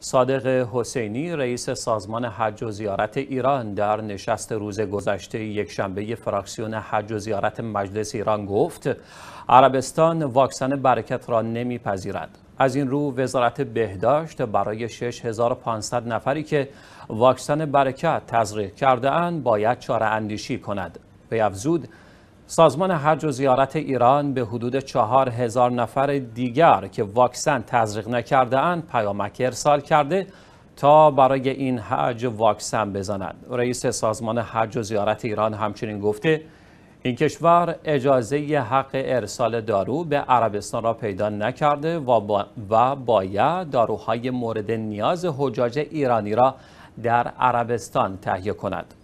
صادق حسینی رئیس سازمان حج و زیارت ایران در نشست روز گذشته یکشنبه فراکسیون حج و زیارت مجلس ایران گفت عربستان واکسن برکت را نمیپذیرد از این رو وزارت بهداشت برای 6500 نفری که واکسن برکت تزریق کرده اند باید چاره اندیشی کند به افزود سازمان حج و زیارت ایران به حدود چهار هزار نفر دیگر که واکسن تزریق نکرده اند پیامک ارسال کرده تا برای این حج واکسن بزنند. رئیس سازمان حج و زیارت ایران همچنین گفته این کشور اجازه حق ارسال دارو به عربستان را پیدا نکرده و, و باید داروهای مورد نیاز حجاج ایرانی را در عربستان تهیه کند.